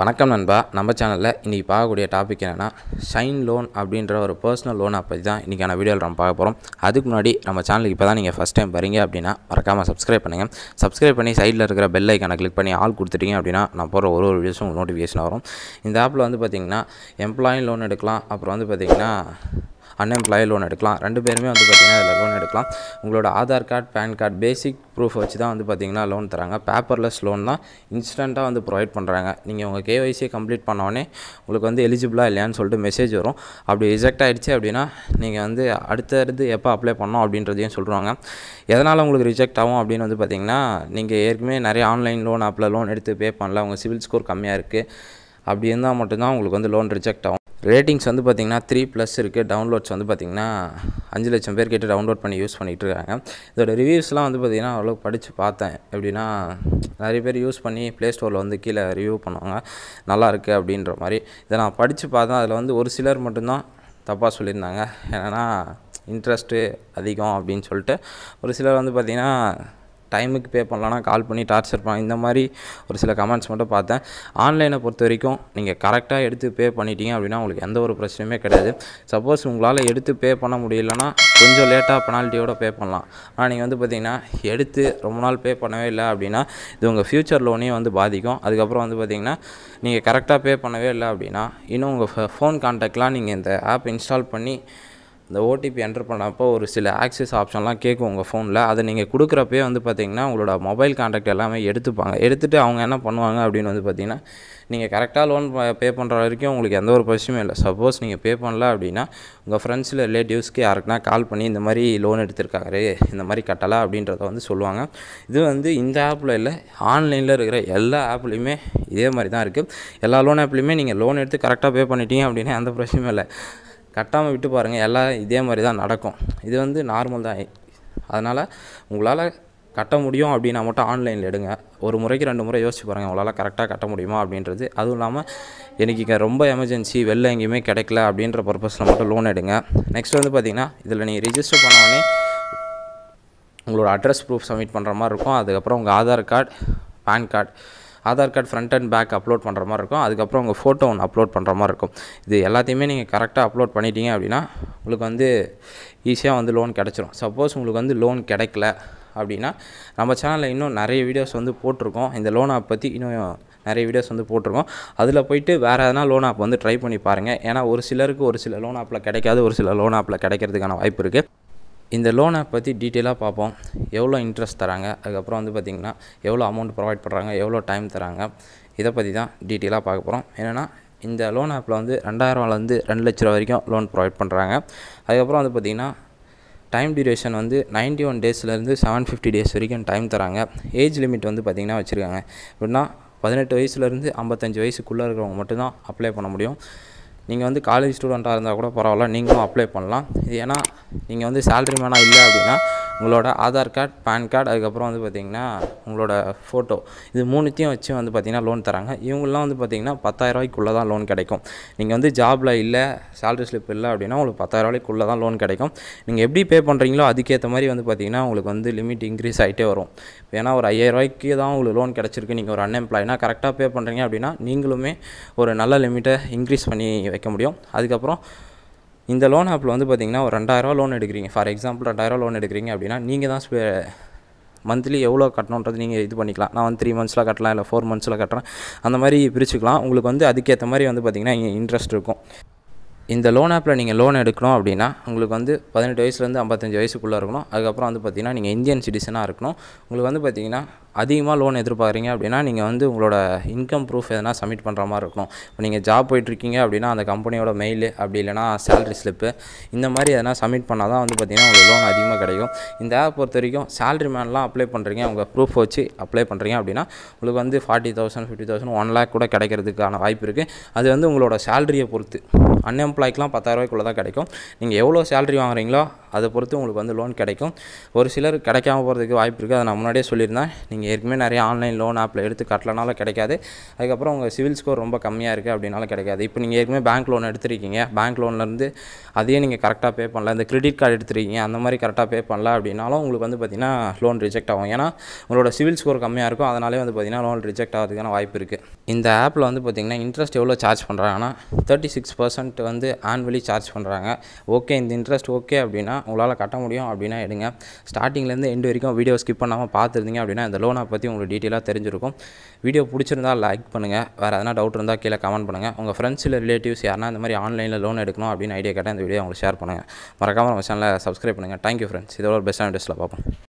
வணக்கம் நண்பா நம்ம சேனலில் இன்றைக்கி பார்க்கக்கூடிய டாபிக் என்னென்னா ஷைன் லோன் அப்படின்ற ஒரு பர்சனல் லோனை பற்றி தான் இன்றைக்கான வீடியோவில் நம்ம பார்க்க போகிறோம் அதுக்கு முன்னாடி நம்ம சேனலுக்கு இப்போ தான் நீங்கள் ஃபஸ்ட் டைம் வரீங்க அப்படின்னா மறக்காமல் சப்ஸ்கிரைப் பண்ணுங்கள் சப்ஸ்கிரைப் பண்ணி சைடில் இருக்கிற பெல் ஐக்கானை கிளிக் பண்ணி ஆள் கொடுத்துட்டீங்க அப்படின்னா நான் போகிற ஒரு ஒரு வீடியோஸும் உங்களுக்கு நோட்டிஃபிகேஷன் வரும் இந்த ஆப்பில் வந்து பார்த்திங்கன்னா எம்ப்ளாயின் லோன் எடுக்கலாம் அப்புறம் வந்து பார்த்திங்கன்னா அன்எம்ப்ளாயி லோன் எடுக்கலாம் ரெண்டு பேருமே வந்து பார்த்திங்கன்னா இதில் லோன் எடுக்கலாம் உங்களோட Aadhaar card PAN card basic proof வச்சு தான் வந்து பார்த்திங்கன்னா லோன் தராங்க பேப்பர்லெஸ் லோன் தான் இன்ஸ்டண்ட்டாக வந்து ப்ரொவைட் பண்ணுறாங்க நீங்கள் உங்கள் கேஒய்சியை கம்ப்ளீட் பண்ணோடனே உங்களுக்கு வந்து எலிஜிபிளாக இல்லையான்னு சொல்லிட்டு மெசேஜ் வரும் அப்படி ரிஜெக்ட் ஆகிடுச்சு அப்படின்னா நீங்கள் வந்து அடுத்தடுத்து எப்போ அப்ளை பண்ணோம் அப்படின்றதையும் சொல்கிறாங்க எதனால் உங்களுக்கு ரிஜெக்ட் ஆகும் அப்படின்னு வந்து பார்த்திங்கன்னா நீங்கள் ஏற்கனவே நிறைய ஆன்லைன் லோன் ஆப்பில் லோன் எடுத்து பே பண்ணல உங்கள் சிவில் ஸ்கோர் கம்மியாக இருக்குது அப்படி இருந்தால் மட்டும்தான் உங்களுக்கு வந்து லோன் ரிஜெக்ட் ஆகும் ரேட்டிங்ஸ் வந்து பார்த்திங்கன்னா த்ரீ ப்ளஸ் இருக்குது டவுன்லோட்ஸ் வந்து பார்த்திங்கன்னா அஞ்சு லட்சம் பேர் கேட்டு டவுன்லோட் பண்ணி யூஸ் பண்ணிகிட்டு இருக்காங்க இதோட ரிவ்யூஸ்லாம் வந்து பார்த்திங்கன்னா அவ்வளோ படித்து பார்த்தேன் எப்படின்னா நிறைய பேர் யூஸ் பண்ணி ப்ளே ஸ்டோரில் வந்து கீழே ரிவ்யூ பண்ணுவாங்க நல்லாயிருக்கு அப்படின்ற மாதிரி இதை நான் படித்து பார்த்தேன் அதில் வந்து ஒரு சிலர் மட்டும்தான் தப்பாக சொல்லியிருந்தாங்க ஏன்னா இன்ட்ரெஸ்ட்டு அதிகம் அப்படின்னு சொல்லிட்டு ஒரு சிலர் வந்து பார்த்திங்கன்னா டைமுக்கு பே பண்ணலன்னா கால் பண்ணி டார்ச்சர் பண்ண இந்த மாதிரி ஒரு சில கமெண்ட்ஸ் மட்டும் பார்த்தேன் ஆன்லைனை பொறுத்த வரைக்கும் நீங்கள் கரெக்டாக எடுத்து பே பண்ணிட்டீங்க அப்படின்னா உங்களுக்கு எந்த ஒரு பிரச்சனையுமே கிடையாது சப்போஸ் உங்களால் எடுத்து பே பண்ண முடியலன்னா கொஞ்சம் லேட்டாக பெனால்ட்டியோட பே பண்ணலாம் ஆனால் நீங்கள் வந்து பார்த்திங்கன்னா எடுத்து ரொம்ப நாள் பே பண்ணவே இல்லை அப்படின்னா இது உங்கள் ஃப்யூச்சர் லோனையும் வந்து பாதிக்கும் அதுக்கப்புறம் வந்து பார்த்திங்கன்னா நீங்கள் கரெக்டாக பே பண்ணவே இல்லை அப்படின்னா இன்னும் உங்கள் ஃபோன் கான்டாக்ட்லாம் நீங்கள் இந்த ஆப் இன்ஸ்டால் பண்ணி இந்த ஓடிபி என்டர் பண்ணப்போ ஒரு சில ஆக்சஸ் ஆப்ஷன்லாம் கேட்கும் உங்கள் ஃபோனில் அதை நீங்கள் கொடுக்குறப்பே வந்து பார்த்திங்கன்னா உங்களோட மொபைல் கான்டாக்ட் எல்லாமே எடுத்துப்பாங்க எடுத்துகிட்டு அவங்க என்ன பண்ணுவாங்க அப்படின்னு வந்து பார்த்திங்கன்னா நீங்கள் கரெக்டாக லோன் பே பண்ணுற வரைக்கும் உங்களுக்கு எந்த ஒரு பிரச்சனையும் இல்லை சப்போஸ் நீங்கள் பே பண்ணல அப்படின்னா உங்கள் ஃப்ரெண்ட்ஸில் ரிலேட்டிவ்ஸ்க்கு யாருக்குனா கால் பண்ணி இந்த மாதிரி லோன் எடுத்துருக்காரு இந்த மாதிரி கட்டலாம் அப்படின்றத வந்து சொல்லுவாங்க இது வந்து இந்த ஆப்பில் இல்லை ஆன்லைனில் இருக்கிற எல்லா ஆப்லேயுமே இதே மாதிரி தான் இருக்குது எல்லா லோன் ஆப்லேயுமே நீங்கள் லோன் எடுத்து கரெக்டாக பே பண்ணிட்டீங்க அப்படின்னா எந்த பிரச்சனையும் இல்லை கட்டாமல் விட்டு பாருங்கள் எல்லாம் இதே மாதிரி தான் நடக்கும் இது வந்து நார்மல் தான் அதனால் உங்களால் கட்ட முடியும் அப்படின்னா மட்டும் ஆன்லைனில் எடுங்க ஒரு முறைக்கு ரெண்டு முறை யோசிச்சு பாருங்கள் உங்களால் கரெக்டாக கட்ட முடியுமா அப்படின்றது அதுவும் இல்லாமல் எனக்கு இங்கே ரொம்ப எமர்ஜென்சி வெளில எங்கேயுமே கிடைக்கல அப்படின்ற பர்பஸில் மட்டும் லோன் எடுங்க நெக்ஸ்ட் வந்து பார்த்திங்கன்னா இதில் நீங்கள் ரிஜிஸ்டர் பண்ணோடனே உங்களோட அட்ரஸ் ப்ரூஃப் சப்மிட் பண்ணுற மாதிரி இருக்கும் அதுக்கப்புறம் உங்கள் Aadhaar card PAN card Aadhaar card front and back upload பண்ணுற மாதிரி இருக்கும் அதுக்கப்புறம் உங்கள் ஃபோட்டோ ஒன்று அப்லோட் பண்ணுற மாதிரி இருக்கும் இது எல்லாத்தையுமே நீங்கள் கரெக்டாக அப்லோட் பண்ணிட்டீங்க அப்படின்னா உங்களுக்கு வந்து ஈஸியாக வந்து லோன் கிடச்சிரும் சப்போஸ் உங்களுக்கு வந்து லோன் கிடைக்கல அப்படின்னா நம்ம சேனலில் இன்னும் நிறைய வீடியோஸ் வந்து போட்டிருக்கோம் இந்த லோன் ஆப் பற்றி இன்னும் நிறைய வீடியோஸ் வந்து போட்டிருக்கோம் அதில் போயிட்டு வேறு எதனா லோன் ஆப் வந்து ட்ரை பண்ணி பாருங்கள் ஏன்னா ஒரு சிலருக்கு ஒரு சில லோன் ஆப்பில் கிடைக்காது ஒரு சில லோன் ஆப்பில் கிடைக்கிறதுக்கான வாய்ப்பு இருக்குது இந்த லோனை பற்றி டீட்டெயிலாக பார்ப்போம் எவ்வளோ இன்ட்ரெஸ்ட் தராங்க அதுக்கப்புறம் வந்து பார்த்திங்கன்னா எவ்வளோ அமௌண்ட் ப்ரொவைட் பண்ணுறாங்க எவ்வளோ டைம் தராங்க இதை பற்றி தான் டீட்டெயிலாக பார்க்க போகிறோம் என்னென்னா இந்த லோன் ஆப்பில் வந்து ரெண்டாயிரம்லேருந்து ரெண்டு லட்ச ரூபா வரைக்கும் லோன் ப்ரொவைட் பண்ணுறாங்க அதுக்கப்புறம் வந்து பார்த்திங்கன்னா டைம் டியூரேஷன் வந்து நைன்டி ஒன் டேஸ்லேருந்து செவன் ஃபிஃப்டி டேஸ் வரைக்கும் டைம் தராங்க ஏஜ் லிமிட் வந்து பார்த்திங்கன்னா வச்சுருக்காங்க எப்படின்னா பதினெட்டு வயசுலேருந்து ஐம்பத்தஞ்சு வயசுக்குள்ளே இருக்கிறவங்க மட்டும்தான் அப்ளை பண்ண முடியும் நீங்கள் வந்து காலேஜ் ஸ்டூடெண்ட்டாக இருந்தால் கூட பரவாயில்ல நீங்களும் அப்ளை பண்ணலாம் இது ஏன்னா நீங்கள் வந்து சேல்ரி மேனாக இல்லை அப்படின்னா உங்களோட ஆதார் கார்டு பேன் கார்டு அதுக்கப்புறம் வந்து பார்த்திங்கன்னா உங்களோட ஃபோட்டோ இது மூணுத்தையும் வச்சு வந்து பார்த்திங்கன்னா லோன் தராங்க இவங்கெல்லாம் வந்து பார்த்திங்கன்னா பத்தாயிரரூவாய்க்குள்ளே தான் லோன் கிடைக்கும் நீங்கள் வந்து ஜாபில் இல்லை சேலரி ஸ்லிப் இல்லை அப்படின்னா உங்களுக்கு பத்தாயிரரூவாய்க்குள்ளே தான் லோன் கிடைக்கும் நீங்கள் எப்படி பே பண்ணுறீங்களோ அதுக்கேற்ற மாதிரி வந்து பார்த்திங்கன்னா உங்களுக்கு வந்து லிமிட் இன்க்ரீஸ் ஆகிட்டே வரும் ஏன்னா ஒரு ஐயாயிரரூவாய்க்கு தான் உங்களுக்கு லோன் கிடச்சிருக்கு நீங்கள் ஒரு அன்எம்ப்ளாய்னா கரெக்டாக பே பண்ணுறீங்க அப்படின்னா நீங்களுமே ஒரு நல்ல லிமிட்டை இன்க்ரீஸ் பண்ணி வைக்க முடியும் அதுக்கப்புறம் இந்த லோன் ஆப்பில் வந்து பார்த்திங்கன்னா ஒரு ரெண்டாயிரம் லோன் எடுக்கிறீங்க ஃபார் எக்ஸாம்பிள் ரெண்டாயிரம் லோன் எடுக்கிறீங்க அப்படின்னா நீங்கள் தான் மந்த்லி எவ்வளோ கட்டணுன்றது நீங்கள் இது பண்ணிக்கலாம் நான் வந்து த்ரீ மந்த்ஸில் கட்டலாம் இல்லை ஃபோர் மந்த்ஸில் கட்டுறேன் அந்த மாதிரி பிரிச்சுக்கலாம் உங்களுக்கு வந்து அதுக்கேற்ற மாதிரி வந்து பார்த்திங்கன்னா இங்கே இன்ட்ரெஸ்ட் இருக்கும் இந்த லோன் ஆப்பில் நீங்கள் லோன் எடுக்கணும் அப்படின்னா உங்களுக்கு வந்து பதினெட்டு வயசுலேருந்து ஐம்பத்தஞ்சு வயசுக்குள்ளே இருக்கணும் அதுக்கப்புறம் வந்து பார்த்திங்கன்னா நீங்கள் இந்தியன் சிட்டிசனாக இருக்கணும் உங்களுக்கு வந்து பார்த்திங்கன்னா அதிகமாக லோன் எதிர்பார்க்குறீங்க அப்படின்னா நீங்கள் வந்து உங்களோட இன்கம் ப்ரூஃப் எதனா சப்மிட் பண்ணுற மாதிரி இருக்கணும் இப்போ நீங்கள் ஜாப் போயிட்டுருக்கீங்க அப்படின்னா அந்த கம்பெனியோட மெயில் அப்படி இல்லைனா சேலரி ஸ்லிப்பு இந்த மாதிரி எதனா சப்மிட் பண்ணால் தான் வந்து பார்த்திங்கன்னா உங்களுக்கு லோன் அதிகமாக கிடைக்கும் இந்த ஆப் பொறுத்த வரைக்கும் சேலரி மேன்லாம் அப்ளை பண்ணுறீங்க உங்கள் ப்ரூஃப் வச்சு அப்ளை பண்ணுறீங்க அப்படின்னா உங்களுக்கு வந்து forty thousand fifty thousand one lakh கூட கிடைக்கிறதுக்கான வாய்ப்பு இருக்குது அது வந்து உங்களோட சேலரியை பொறுத்து அன்எம்ப்ளாய்க்கெலாம் பத்தாயிரரூவாய்க்குள்ளே தான் கிடைக்கும் நீங்கள் எவ்வளோ சேலரி வாங்குறீங்களோ அதை பொறுத்து உங்களுக்கு வந்து லோன் கிடைக்கும் ஒரு சிலர் கிடைக்காம போகிறதுக்கு வாய்ப்பு இருக்குது அதை நான் முன்னாடியே சொல்லியிருந்தேன் நீங்கள் ஏற்கனவே நிறைய ஆன்லைன் லோன் ஆப்பில் எடுத்து கட்டலனால கிடைக்காது அதுக்கப்புறம் உங்கள் சிவில் ஸ்கோர் ரொம்ப கம்மியாக இருக்குது அப்படின்னாலும் கிடைக்காது இப்போ நீங்கள் ஏற்கனவே பேங்க் லோன் எடுத்துருக்கீங்க பேங்க் லோன்லேருந்து அதையே நீங்கள் கரெக்டாக பே பண்ணல இந்த கிரெடிட் கார்டு எடுத்துருக்கீங்க அந்த மாதிரி கரெக்டாக பே பண்ணல அப்படின்னாலும் உங்களுக்கு வந்து பார்த்திங்கன்னா லோன் ரிஜெக்ட் ஆகும் ஏன்னா உங்களோட சிவில் ஸ்கோர் கம்மியாக இருக்கும் அதனாலே வந்து பார்த்திங்கன்னா லோன் ரிஜெக்ட் ஆகிறதுக்கான வாய்ப்பு இருக்குது இந்த ஆப்பில் வந்து பார்த்திங்கன்னா இன்ட்ரெஸ்ட் எவ்வளோ சார்ஜ் பண்ணுறாங்கன்னா தேர்ட்டி சிக்ஸ் பர்சன்ட் வந்து ஆன்வலி சார்ஜ் பண்ணுறாங்க ஓகே இந்த இன்ட்ரெஸ்ட் ஓகே அப்படின்னா உங்களால் கட்ட முடியும் அப்படின்னா எடுங்க ஸ்டார்டிங்லேருந்து எண்டு வரைக்கும் வீடியோ ஸ்கிப் பண்ணாமல் பார்த்துருந்தீங்க அப்படின்னா இந்த லோனை பற்றி உங்களுக்கு டீட்டெயிலாக தெரிஞ்சிருக்கும் வீடியோ பிடிச்சிருந்தால் லைக் பண்ணுங்கள் வேறு எதனா டவுட் இருந்தால் கீழே கமெண்ட் பண்ணுங்கள் உங்கள் ஃப்ரெண்ட்ஸ் இல்லை ரிலேட்டிவ்ஸ் யாருனா இந்த மாதிரி ஆன்லைனில் லோன் எடுக்கணும் அப்படின்னு ஐடியா கேட்டால் இந்த வீடியோ உங்களுக்கு ஷேர் பண்ணுங்கள் மறக்காமல் நம்ம சேனலில் சப்ஸ்கிரைப் பண்ணுங்கள் தேங்க்யூ ஃப்ரெண்ட்ஸ் இதோட பெஸ்ட்டான டெஸ்ட்டில் பார்ப்போம்